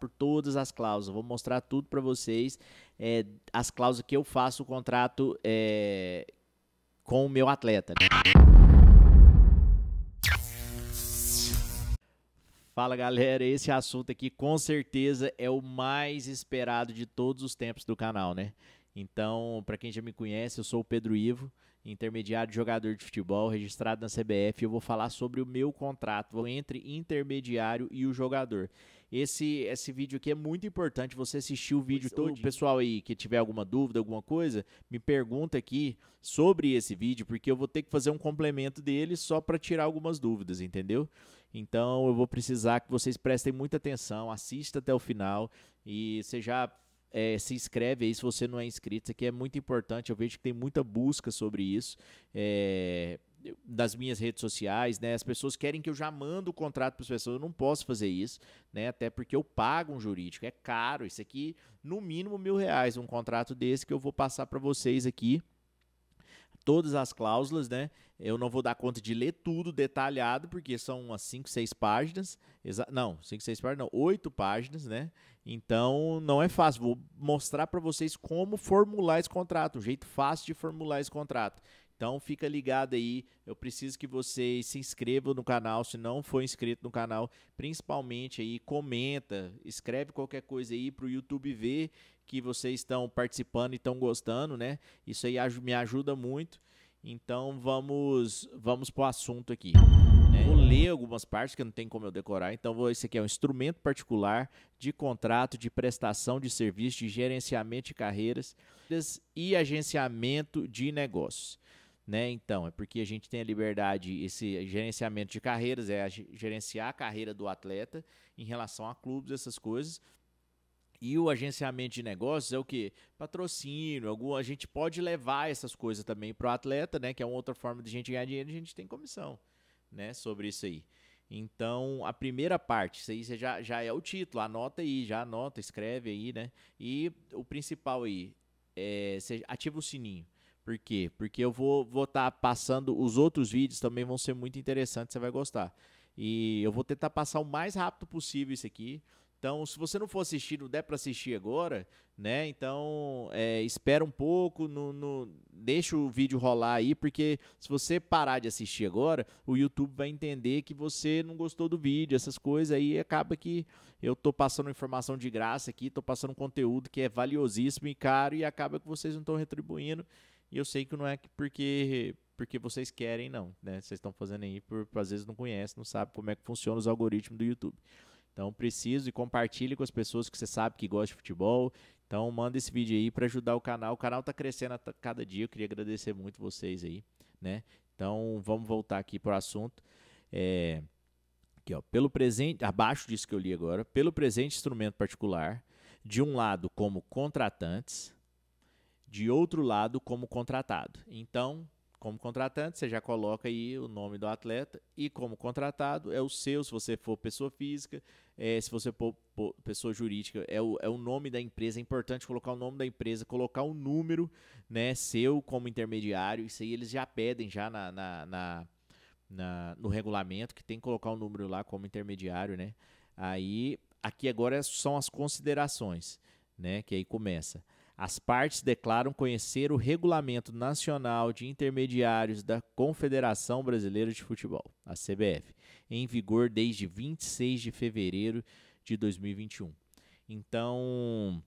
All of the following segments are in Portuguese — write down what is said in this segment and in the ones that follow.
por todas as cláusulas, vou mostrar tudo para vocês, é, as cláusulas que eu faço o contrato é, com o meu atleta. Fala galera, esse assunto aqui com certeza é o mais esperado de todos os tempos do canal, né? Então, para quem já me conhece, eu sou o Pedro Ivo, intermediário de jogador de futebol, registrado na CBF. Eu vou falar sobre o meu contrato entre intermediário e o jogador. Esse, esse vídeo aqui é muito importante você assistir o vídeo todo. pessoal aí que tiver alguma dúvida, alguma coisa, me pergunta aqui sobre esse vídeo, porque eu vou ter que fazer um complemento dele só para tirar algumas dúvidas, entendeu? Então eu vou precisar que vocês prestem muita atenção, assista até o final e você já é, se inscreve aí se você não é inscrito. Isso aqui é muito importante. Eu vejo que tem muita busca sobre isso. É, das minhas redes sociais, né? As pessoas querem que eu já mando o contrato para as pessoas, eu não posso fazer isso, né? Até porque eu pago um jurídico, é caro. Isso aqui, no mínimo mil reais, um contrato desse que eu vou passar para vocês aqui todas as cláusulas, né? Eu não vou dar conta de ler tudo detalhado, porque são umas 5, 6 páginas. não, 5, 6 páginas, não, 8 páginas, né? Então não é fácil. Vou mostrar para vocês como formular esse contrato, um jeito fácil de formular esse contrato. Então fica ligado aí, eu preciso que vocês se inscrevam no canal, se não for inscrito no canal, principalmente aí comenta, escreve qualquer coisa aí para o YouTube ver que vocês estão participando e estão gostando, né? Isso aí me ajuda muito. Então vamos vamos pro assunto aqui. Né? Vou ler algumas partes que não tem como eu decorar. Então vou, esse aqui é um instrumento particular de contrato de prestação de serviço de gerenciamento de carreiras e agenciamento de negócios né? Então, é porque a gente tem a liberdade, esse gerenciamento de carreiras, é gerenciar a carreira do atleta em relação a clubes, essas coisas. E o agenciamento de negócios é o que? Patrocínio, algum, a gente pode levar essas coisas também para o atleta, né? Que é uma outra forma de a gente ganhar dinheiro, a gente tem comissão, né? Sobre isso aí. Então, a primeira parte, isso aí já, já é o título, anota aí, já anota, escreve aí, né? E o principal aí, é, você ativa o sininho. Por quê? Porque eu vou estar vou tá passando, os outros vídeos também vão ser muito interessantes, você vai gostar. E eu vou tentar passar o mais rápido possível isso aqui. Então, se você não for assistir, não der para assistir agora, né? Então, é, espera um pouco, no, no, deixa o vídeo rolar aí, porque se você parar de assistir agora, o YouTube vai entender que você não gostou do vídeo, essas coisas aí, acaba que eu tô passando informação de graça aqui, tô passando conteúdo que é valiosíssimo e caro e acaba que vocês não estão retribuindo. E eu sei que não é porque porque vocês querem, não. Né? Vocês estão fazendo aí, por, às vezes não conhece, não sabe como é que funciona os algoritmos do YouTube. Então, preciso e compartilhe com as pessoas que você sabe que gosta de futebol. Então, manda esse vídeo aí para ajudar o canal. O canal está crescendo a cada dia. Eu queria agradecer muito vocês aí, né? Então, vamos voltar aqui para o assunto. É... Aqui, ó. Pelo presente, abaixo disso que eu li agora, pelo presente instrumento particular, de um lado como contratantes, de outro lado como contratado. Então, como contratante, você já coloca aí o nome do atleta e como contratado é o seu, se você for pessoa física, é, se você for pessoa jurídica, é o, é o nome da empresa, é importante colocar o nome da empresa, colocar o um número né, seu como intermediário, isso aí eles já pedem já na, na, na, na no regulamento, que tem que colocar o um número lá como intermediário, né? Aí, aqui agora são as considerações, né, que aí começa. As partes declaram conhecer o Regulamento Nacional de Intermediários da Confederação Brasileira de Futebol, a CBF, em vigor desde 26 de fevereiro de 2021. Então,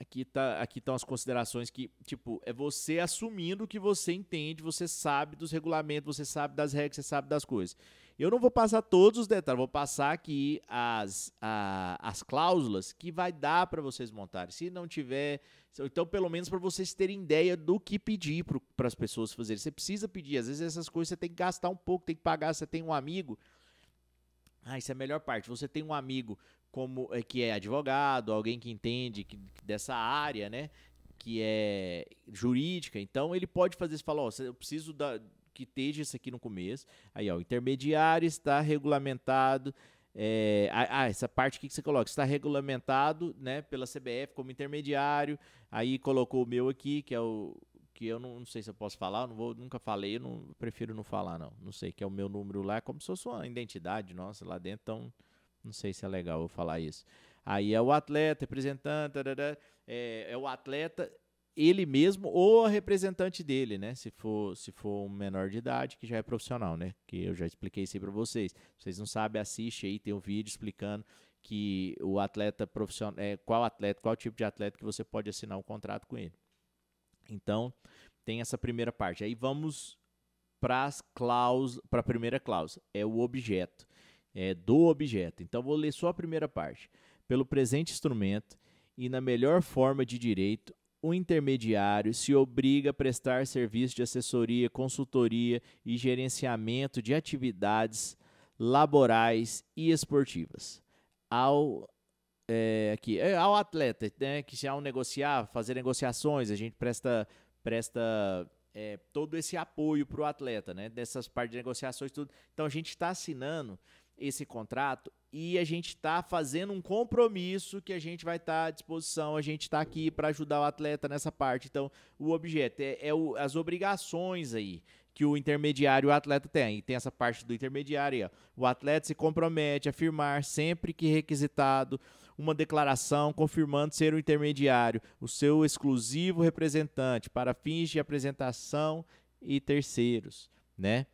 aqui tá, aqui estão as considerações que, tipo, é você assumindo que você entende, você sabe dos regulamentos, você sabe das regras, você sabe das coisas. Eu não vou passar todos os detalhes, vou passar aqui as, a, as cláusulas que vai dar para vocês montarem. Se não tiver, então pelo menos para vocês terem ideia do que pedir para as pessoas fazerem. Você precisa pedir, às vezes essas coisas você tem que gastar um pouco, tem que pagar, você tem um amigo. Ah, isso é a melhor parte. Você tem um amigo como eh, que é advogado, alguém que entende que, dessa área, né? que é jurídica, então ele pode fazer isso, falar, ó, oh, eu preciso da, que esteja isso aqui no começo. Aí, ó, o intermediário está regulamentado. É, ah, essa parte aqui que você coloca está regulamentado né, pela CBF como intermediário. Aí colocou o meu aqui, que é o. Que eu não, não sei se eu posso falar, eu não vou, nunca falei, eu não, prefiro não falar, não. Não sei, que é o meu número lá, é como se fosse uma identidade nossa lá dentro, então não sei se é legal eu falar isso. Aí é o atleta representante, é, é o atleta ele mesmo ou a representante dele, né? Se for, se for um menor de idade, que já é profissional, né? Que eu já expliquei isso aí para vocês. Se vocês não sabem, assiste aí, tem um vídeo explicando que o atleta profissional, é, qual atleta, qual tipo de atleta que você pode assinar um contrato com ele. Então, tem essa primeira parte. Aí vamos para as para a primeira cláusula, é o objeto, é do objeto. Então, vou ler só a primeira parte. Pelo presente instrumento e na melhor forma de direito o intermediário se obriga a prestar serviço de assessoria, consultoria e gerenciamento de atividades laborais e esportivas ao é, aqui é, ao atleta, né, que se ao negociar, fazer negociações, a gente presta presta é, todo esse apoio para o atleta, né, dessas partes de negociações tudo. Então a gente está assinando esse contrato e a gente está fazendo um compromisso que a gente vai estar tá à disposição, a gente está aqui para ajudar o atleta nessa parte. Então, o objeto é, é o, as obrigações aí que o intermediário e o atleta tem. E tem essa parte do intermediário aí, ó. O atleta se compromete a firmar sempre que requisitado uma declaração confirmando ser o intermediário, o seu exclusivo representante para fins de apresentação e terceiros, né?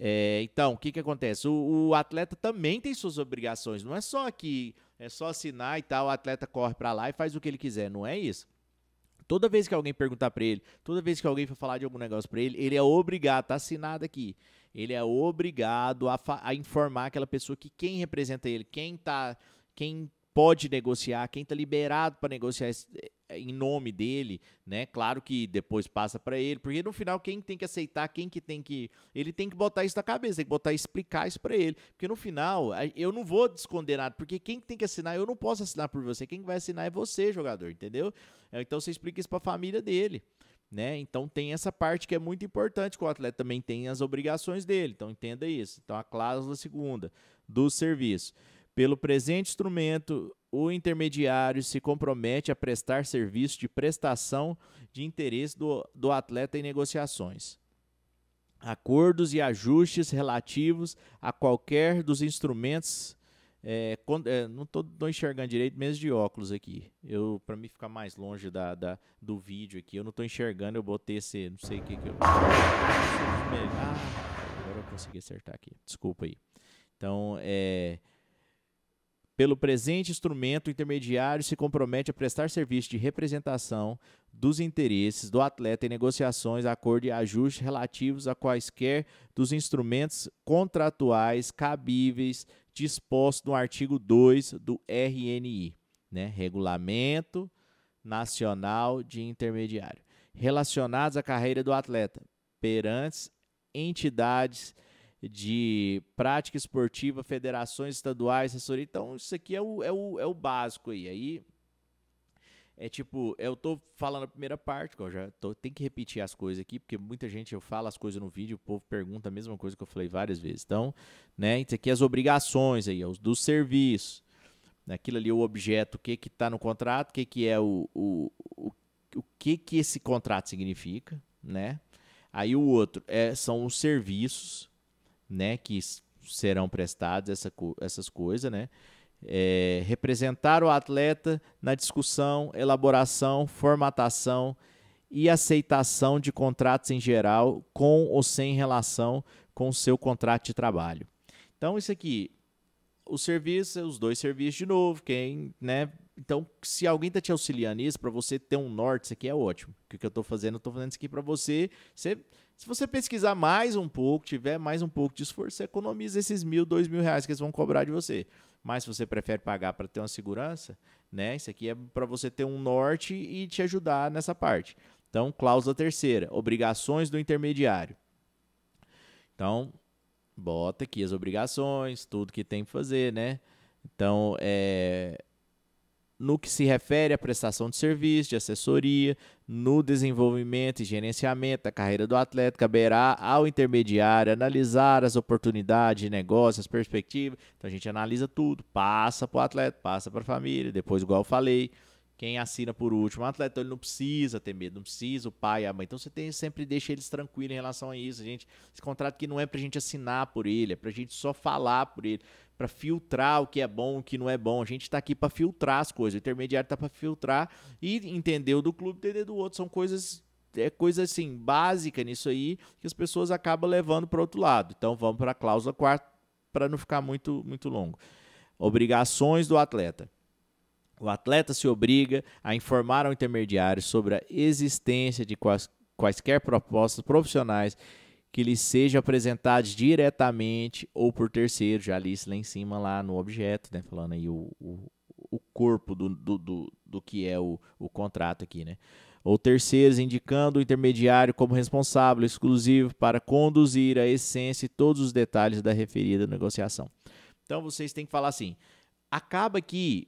É, então, o que, que acontece? O, o, atleta também tem suas obrigações, não é só que é só assinar e tal, o atleta corre para lá e faz o que ele quiser, não é isso. Toda vez que alguém perguntar para ele, toda vez que alguém for falar de algum negócio para ele, ele é obrigado, tá assinado aqui. Ele é obrigado a, a informar aquela pessoa que quem representa ele, quem tá, quem pode negociar, quem está liberado para negociar em nome dele, né? Claro que depois passa para ele, porque no final quem tem que aceitar, quem que tem que, ele tem que botar isso na cabeça, tem que botar explicar isso para ele, porque no final eu não vou esconder nada, porque quem tem que assinar, eu não posso assinar por você, quem vai assinar é você, jogador, entendeu? É, então você explica isso para a família dele. Né? Então tem essa parte que é muito importante, que o atleta também tem as obrigações dele. Então entenda isso. Então a cláusula segunda do serviço. Pelo presente instrumento, o intermediário se compromete a prestar serviço de prestação de interesse do, do atleta em negociações. Acordos e ajustes relativos a qualquer dos instrumentos. É, é não estou enxergando direito, mesmo de óculos aqui. Eu Para mim ficar mais longe da, da, do vídeo aqui, eu não estou enxergando. Eu botei esse. Não sei o que, que eu. Ah, agora eu consegui acertar aqui. Desculpa aí. Então, é pelo presente instrumento, o intermediário se compromete a prestar serviço de representação dos interesses do atleta em negociações, acordo e ajustes relativos a quaisquer dos instrumentos contratuais cabíveis dispostos no artigo 2 do RNI, né? Regulamento Nacional de Intermediário, relacionados à carreira do atleta, perante entidades de prática esportiva, federações estaduais, assessoria. Então, isso aqui é o, é o, é o básico aí. Aí é tipo, eu tô falando a primeira parte, eu já tô, tem que repetir as coisas aqui, porque muita gente eu falo as coisas no vídeo, o povo pergunta a mesma coisa que eu falei várias vezes. Então, né, isso aqui é as obrigações aí, é os do serviço. Né, aquilo ali é o objeto, o que que tá no contrato, o que que é o, o, o, o que que esse contrato significa, né? Aí o outro é, são os serviços, né, que serão prestadas essa, essas coisas, né? É, representar o atleta na discussão, elaboração, formatação e aceitação de contratos em geral, com ou sem relação com o seu contrato de trabalho. Então, isso aqui, o serviço, os dois serviços de novo, quem né, então, se alguém tá te auxiliando nisso, para você ter um norte, isso aqui é ótimo. o que eu tô fazendo, eu tô fazendo isso aqui para você. você. Se você pesquisar mais um pouco, tiver mais um pouco de esforço, você economiza esses mil, dois mil reais que eles vão cobrar de você. Mas se você prefere pagar para ter uma segurança, né? Isso aqui é para você ter um norte e te ajudar nessa parte. Então, cláusula terceira, obrigações do intermediário. Então, bota aqui as obrigações, tudo que tem que fazer, né? Então, é, no que se refere à prestação de serviço, de assessoria, no desenvolvimento e gerenciamento da carreira do atleta, caberá ao intermediário analisar as oportunidades de negócio, as perspectivas. Então a gente analisa tudo, passa para o atleta, passa para a família, depois, igual eu falei, quem assina por último, o é atleta, então, ele não precisa ter medo, não precisa o pai, a mãe. Então você tem, sempre deixa eles tranquilos em relação a isso. A gente, esse contrato que não é para a gente assinar por ele, é para a gente só falar por ele para filtrar o que é bom, o que não é bom. A gente está aqui para filtrar as coisas. O intermediário está para filtrar e entender o do clube, entender do outro. São coisas é coisa assim básica nisso aí que as pessoas acabam levando para outro lado. Então vamos para a cláusula 4 para não ficar muito muito longo. Obrigações do atleta. O atleta se obriga a informar ao intermediário sobre a existência de quais, quaisquer propostas profissionais que lhes sejam apresentados diretamente ou por terceiro, já li isso lá em cima, lá no objeto, né? Falando aí o, o, o corpo do, do, do, do, que é o, o contrato aqui, né? Ou terceiros, indicando o intermediário como responsável exclusivo para conduzir a essência e todos os detalhes da referida negociação. Então vocês têm que falar assim: acaba que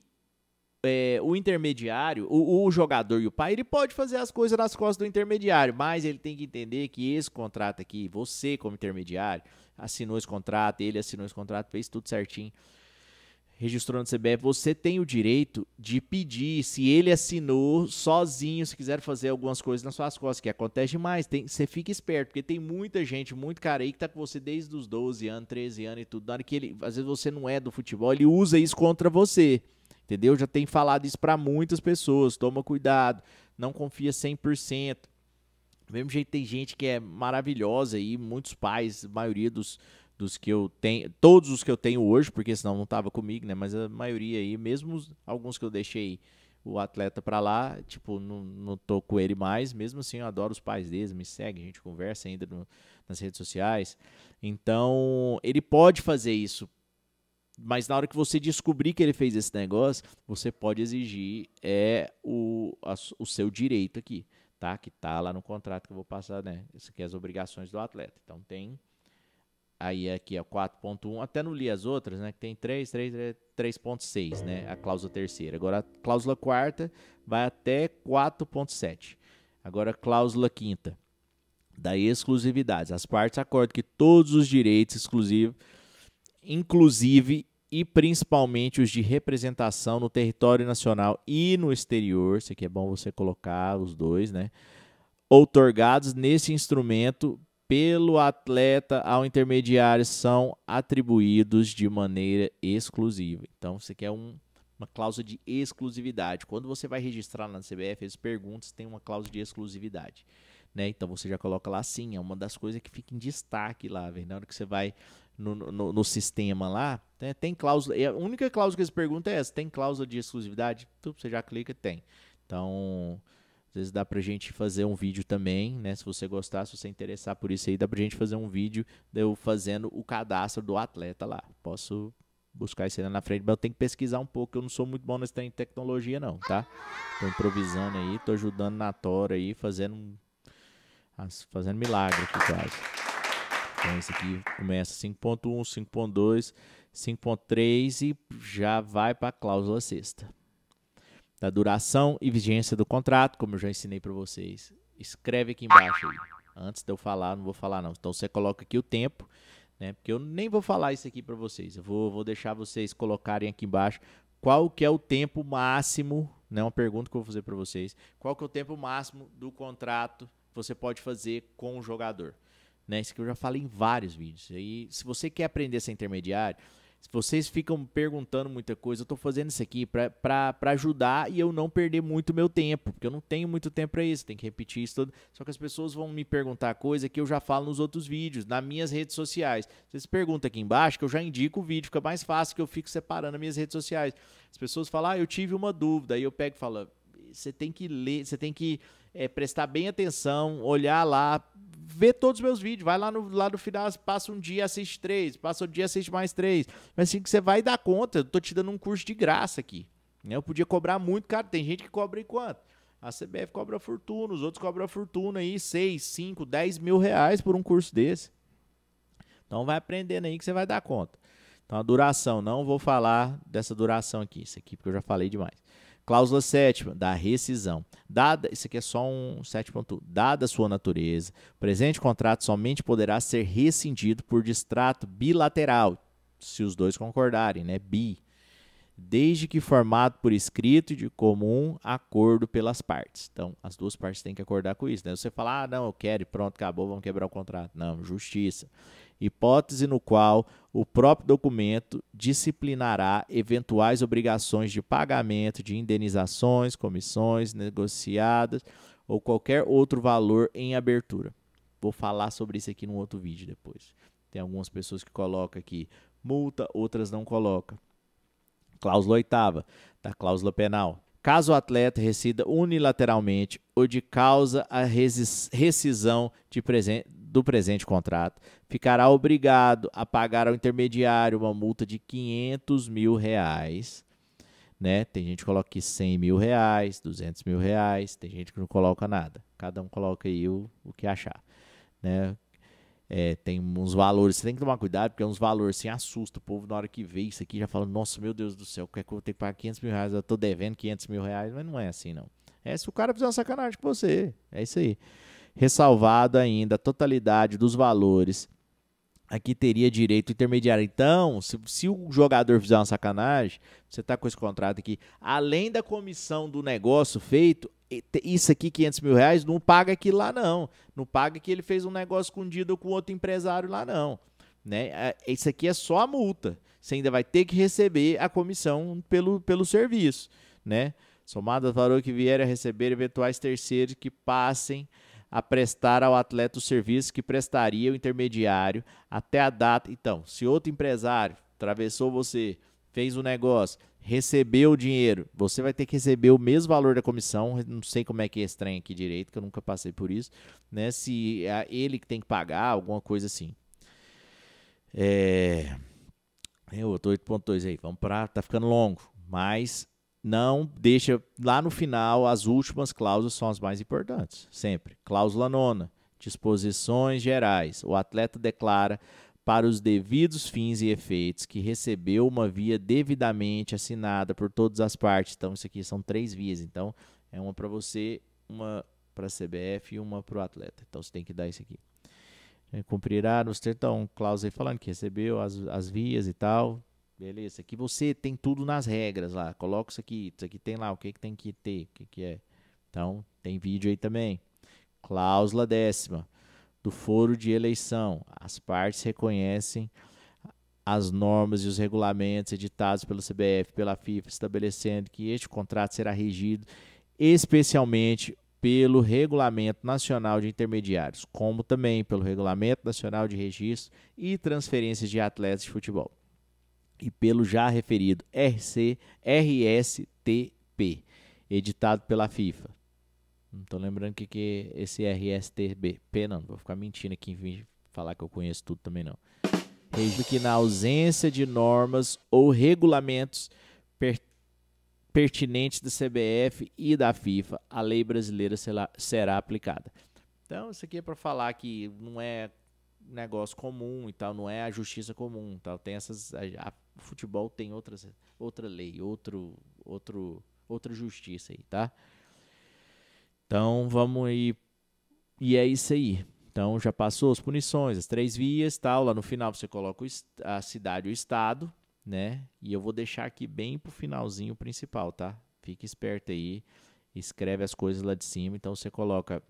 é, o intermediário, o, o, jogador e o pai, ele pode fazer as coisas nas costas do intermediário, mas ele tem que entender que esse contrato aqui, você como intermediário, assinou esse contrato, ele assinou esse contrato, fez tudo certinho, registrou no CBF, você tem o direito de pedir, se ele assinou sozinho, se quiser fazer algumas coisas nas suas costas, que acontece demais, tem, você fica esperto, porque tem muita gente, muito cara aí que tá com você desde os 12 anos, 13 anos e tudo, na hora que ele, às vezes você não é do futebol, ele usa isso contra você. Entendeu? Já tem falado isso para muitas pessoas. Toma cuidado, não confia 100%. Do mesmo jeito tem gente que é maravilhosa e muitos pais, a maioria dos, dos que eu tenho, todos os que eu tenho hoje, porque senão não tava comigo, né? Mas a maioria aí, mesmo alguns que eu deixei o atleta para lá, tipo, não, não tô com ele mais, mesmo assim eu adoro os pais deles, me segue, a gente conversa ainda no, nas redes sociais. Então, ele pode fazer isso mas na hora que você descobrir que ele fez esse negócio, você pode exigir é, o, a, o seu direito aqui, tá? Que tá lá no contrato que eu vou passar, né? Isso aqui é as obrigações do atleta. Então tem aí aqui é 4.1, até não li as outras, né? Que tem 3, 3, 3.6, né? A cláusula terceira. Agora a cláusula quarta vai até 4.7. Agora a cláusula quinta da exclusividade. As partes acordam que todos os direitos exclusivos inclusive e principalmente os de representação no território nacional e no exterior, isso aqui é bom você colocar os dois, né? Outorgados nesse instrumento pelo atleta ao intermediário são atribuídos de maneira exclusiva. Então, você quer é um, uma cláusula de exclusividade. Quando você vai registrar na CBF, eles perguntam se tem uma cláusula de exclusividade né? Então você já coloca lá sim, é uma das coisas que fica em destaque lá, velho. Na hora que você vai no, no, no sistema lá, né? tem cláusula. E a única cláusula que eles perguntam é essa: tem cláusula de exclusividade? Tu, você já clica, tem. Então, às vezes dá pra gente fazer um vídeo também, né? Se você gostar, se você interessar por isso aí, dá pra gente fazer um vídeo de eu fazendo o cadastro do atleta lá. Posso buscar isso aí na frente, mas eu tenho que pesquisar um pouco, eu não sou muito bom nesse trem de tecnologia não, tá? Tô improvisando aí, tô ajudando na tora aí, fazendo ah, fazendo milagre aqui quase. Então esse aqui começa 5.1, 5.2, 5.3 e já vai para a cláusula sexta. Da duração e vigência do contrato, como eu já ensinei para vocês. Escreve aqui embaixo. Aí. Antes de eu falar, não vou falar não. Então você coloca aqui o tempo, né? Porque eu nem vou falar isso aqui para vocês. Eu vou, vou deixar vocês colocarem aqui embaixo qual que é o tempo máximo, né? Uma pergunta que eu vou fazer para vocês. Qual que é o tempo máximo do contrato você pode fazer com o jogador. Né? Isso que eu já falei em vários vídeos. E se você quer aprender a ser intermediário, se vocês ficam perguntando muita coisa, eu estou fazendo isso aqui para ajudar e eu não perder muito meu tempo, porque eu não tenho muito tempo para isso, tem que repetir isso tudo. Só que as pessoas vão me perguntar coisa que eu já falo nos outros vídeos, nas minhas redes sociais. Vocês perguntam aqui embaixo que eu já indico o vídeo, fica mais fácil que eu fico separando as minhas redes sociais. As pessoas falam: "Ah, eu tive uma dúvida", aí eu pego e falo: "Você tem que ler, você tem que é, prestar bem atenção, olhar lá, ver todos os meus vídeos. Vai lá no, lá no final, passa um dia, assiste três, passa o um dia, assiste mais três. Mas assim que você vai dar conta, eu tô te dando um curso de graça aqui. Né? Eu podia cobrar muito, cara. Tem gente que cobra em quanto? A CBF cobra fortuna, os outros cobram fortuna aí, 6, 5, 10 mil reais por um curso desse. Então vai aprendendo aí que você vai dar conta. Então a duração, não vou falar dessa duração aqui, isso aqui, porque eu já falei demais. Cláusula sétima, da rescisão. Dada, isso aqui é só um 7.1. Dada sua natureza, presente contrato somente poderá ser rescindido por distrato bilateral, se os dois concordarem, né? Bi desde que formado por escrito de comum acordo pelas partes. Então, as duas partes têm que acordar com isso. Né? Você fala, ah, não, eu quero e pronto, acabou, vamos quebrar o contrato. Não, justiça. Hipótese no qual o próprio documento disciplinará eventuais obrigações de pagamento de indenizações, comissões negociadas ou qualquer outro valor em abertura. Vou falar sobre isso aqui num outro vídeo depois. Tem algumas pessoas que colocam aqui multa, outras não colocam. Cláusula oitava da tá? cláusula penal. Caso o atleta rescida unilateralmente ou de causa a rescisão presen do presente contrato, ficará obrigado a pagar ao intermediário uma multa de 500 mil reais. Né? Tem gente que coloca aqui 100 mil reais, 200 mil reais, tem gente que não coloca nada. Cada um coloca aí o, o que achar. Né? É, tem uns valores, você tem que tomar cuidado, porque é uns valores assim, assusta o povo na hora que vê isso aqui, já fala, nossa, meu Deus do céu, que é que eu vou ter que pagar 500 mil reais, eu tô devendo 500 mil reais, mas não é assim não. É se o cara fizer uma sacanagem com você, é isso aí. Ressalvado ainda a totalidade dos valores, aqui teria direito intermediário. Então, se, se o jogador fizer uma sacanagem, você tá com esse contrato aqui, além da comissão do negócio feito, isso aqui, 500 mil reais, não paga aquilo lá não. Não paga que ele fez um negócio escondido com outro empresário lá não. Né? É, isso aqui é só a multa. Você ainda vai ter que receber a comissão pelo, pelo serviço. Né? Somada falou que vier a receber eventuais terceiros que passem a prestar ao atleta o serviço que prestaria o intermediário até a data. Então, se outro empresário atravessou você fez o negócio, recebeu o dinheiro, você vai ter que receber o mesmo valor da comissão. Não sei como é que é estranho aqui direito, que eu nunca passei por isso, né? Se é ele que tem que pagar, alguma coisa assim. É. Eu é, tô 8.2 aí, vamos para, tá ficando longo, mas não deixa lá no final as últimas cláusulas são as mais importantes, sempre. Cláusula nona, disposições gerais. O atleta declara para os devidos fins e efeitos que recebeu uma via devidamente assinada por todas as partes. Então, isso aqui são três vias. Então, é uma para você, uma para a CBF e uma para o atleta. Então, você tem que dar isso aqui. É, cumprirá nos tertão, Klaus aí falando que recebeu as, as vias e tal. Beleza, aqui você tem tudo nas regras lá. Coloca isso aqui, isso aqui tem lá, o que, que tem que ter, o que, que é. Então, tem vídeo aí também. Cláusula décima do foro de eleição. As partes reconhecem as normas e os regulamentos editados pelo CBF, pela FIFA, estabelecendo que este contrato será regido especialmente pelo Regulamento Nacional de Intermediários, como também pelo Regulamento Nacional de Registro e Transferências de Atletas de Futebol e pelo já referido RC, RSTP, editado pela FIFA. Não tô lembrando o que, que é esse RSTBP, não. Vou ficar mentindo aqui em falar que eu conheço tudo também, não. Regime que na ausência de normas ou regulamentos per pertinentes da CBF e da FIFA, a lei brasileira será, será aplicada. Então, isso aqui é para falar que não é negócio comum e tal, não é a justiça comum, tal. Tem essas a, a, o futebol tem outras outra lei, outro outro outra justiça aí, tá? Então vamos aí. E é isso aí. Então já passou as punições, as três vias, tal. Lá no final você coloca a cidade e o estado, né? E eu vou deixar aqui bem pro finalzinho principal, tá? Fique esperto aí. Escreve as coisas lá de cima. Então você coloca.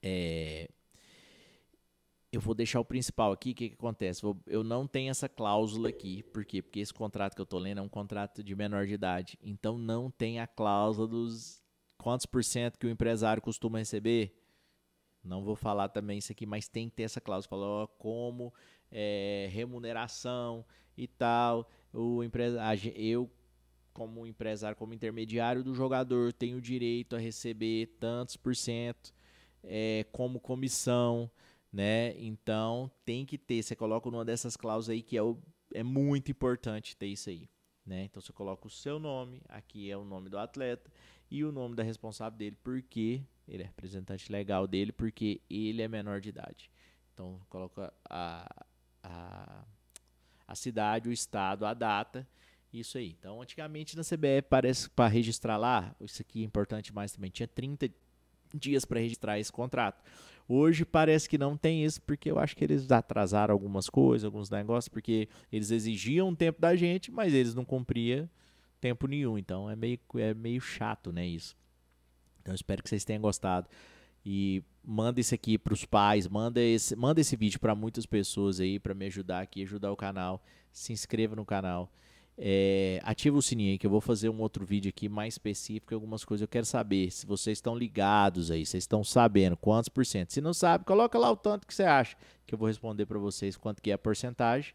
É, eu vou deixar o principal aqui. O que, que, acontece? eu não tenho essa cláusula aqui. Por quê? Porque esse contrato que eu tô lendo é um contrato de menor de idade. Então não tem a cláusula dos, quantos por cento que o empresário costuma receber? Não vou falar também isso aqui, mas tem que ter essa cláusula. Falou como é, remuneração e tal. O empresário, eu como empresário, como intermediário do jogador, tenho direito a receber tantos por cento é, como comissão, né? Então tem que ter. Você coloca numa dessas cláusulas aí que é, o, é muito importante ter isso aí. Né? Então você coloca o seu nome, aqui é o nome do atleta, e o nome da responsável dele, porque ele é representante legal dele, porque ele é menor de idade. Então coloca a, a, a cidade, o estado, a data, isso aí. Então antigamente na CBE parece para registrar lá, isso aqui é importante mais também, tinha 30 dias para registrar esse contrato. Hoje parece que não tem isso, porque eu acho que eles atrasaram algumas coisas, alguns negócios, porque eles exigiam um tempo da gente, mas eles não cumpriam tempo nenhum. Então é meio, é meio chato, né? Isso. Então espero que vocês tenham gostado. E manda isso aqui para os pais, manda esse, manda esse vídeo para muitas pessoas aí para me ajudar aqui, ajudar o canal. Se inscreva no canal. É, ativa o sininho que eu vou fazer um outro vídeo aqui mais específico algumas coisas eu quero saber se vocês estão ligados aí, vocês estão sabendo quantos por cento. Se não sabe, coloca lá o tanto que você acha que eu vou responder para vocês quanto que é a porcentagem,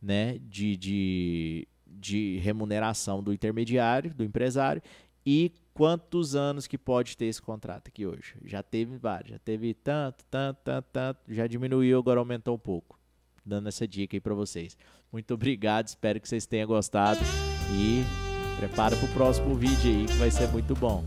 né, de, de de remuneração do intermediário, do empresário, e quantos anos que pode ter esse contrato aqui hoje. Já teve vários, já teve tanto, tanto, tanto, tanto, já diminuiu, agora aumentou um pouco. Dando essa dica aí para vocês. Muito obrigado, espero que vocês tenham gostado e prepara para o próximo vídeo aí que vai ser muito bom.